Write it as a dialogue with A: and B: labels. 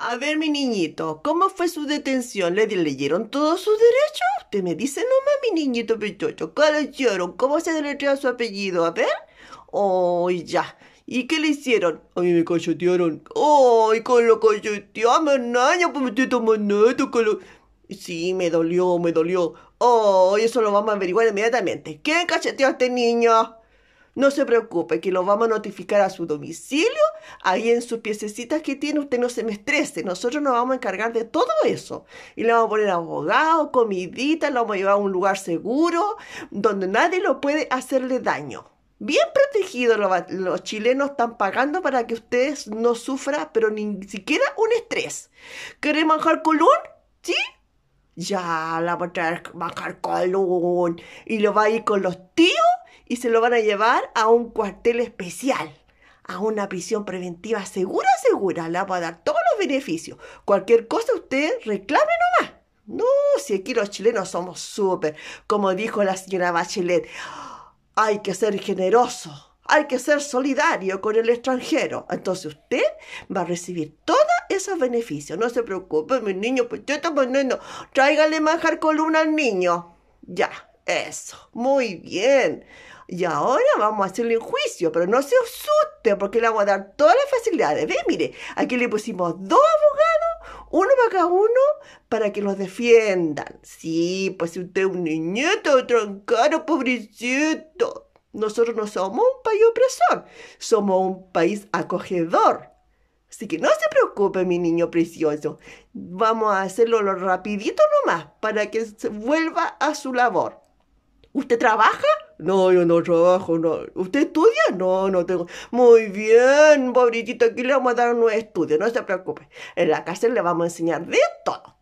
A: A ver, mi niñito, ¿cómo fue su detención? ¿Le leyeron todos sus derechos? Usted me dice nomás, mi niñito pechocho, ¿qué leyeron? ¿Cómo se deletrea su apellido? A ver. Oh, ya. ¿Y qué le hicieron? A mí me cachetearon. ¡Ay, oh, con lo me naña! Pues me estoy tomando esto con Sí, me dolió, me dolió. ¡Oh, eso lo vamos a averiguar inmediatamente! ¿Qué cacheteó a este niño? No se preocupe, que lo vamos a notificar a su domicilio, ahí en sus piececitas que tiene, usted no se me estrese, nosotros nos vamos a encargar de todo eso. Y le vamos a poner abogado, comidita, lo vamos a llevar a un lugar seguro, donde nadie lo puede hacerle daño. Bien protegido los chilenos están pagando para que usted no sufra, pero ni siquiera un estrés. ¿Quiere manjar colón? ¿Sí? Ya, la va a traer manjar colón. Y lo va a ir con los tíos y se lo van a llevar a un cuartel especial, a una prisión preventiva segura, segura. Le va a dar todos los beneficios. Cualquier cosa usted reclame nomás. No, si aquí los chilenos somos súper, como dijo la señora Bachelet, hay que ser generoso, hay que ser solidario con el extranjero. Entonces usted va a recibir todos esos beneficios. No se preocupe, mi niño, pues yo estoy poniendo, tráigale manjar columna al niño. Ya. Eso, muy bien. Y ahora vamos a hacerle un juicio, pero no se asuste porque le vamos a dar todas las facilidades. Ve, mire, aquí le pusimos dos abogados, uno para cada uno, para que los defiendan. Sí, pues si usted es un niñito, caro, pobrecito. Nosotros no somos un país opresor, somos un país acogedor. Así que no se preocupe, mi niño precioso. Vamos a hacerlo lo rapidito nomás para que se vuelva a su labor. ¿Usted trabaja? No, yo no trabajo, no. ¿Usted estudia? No, no tengo. Muy bien, pobrecito, aquí le vamos a dar un estudio, no se preocupe. En la cárcel le vamos a enseñar de todo.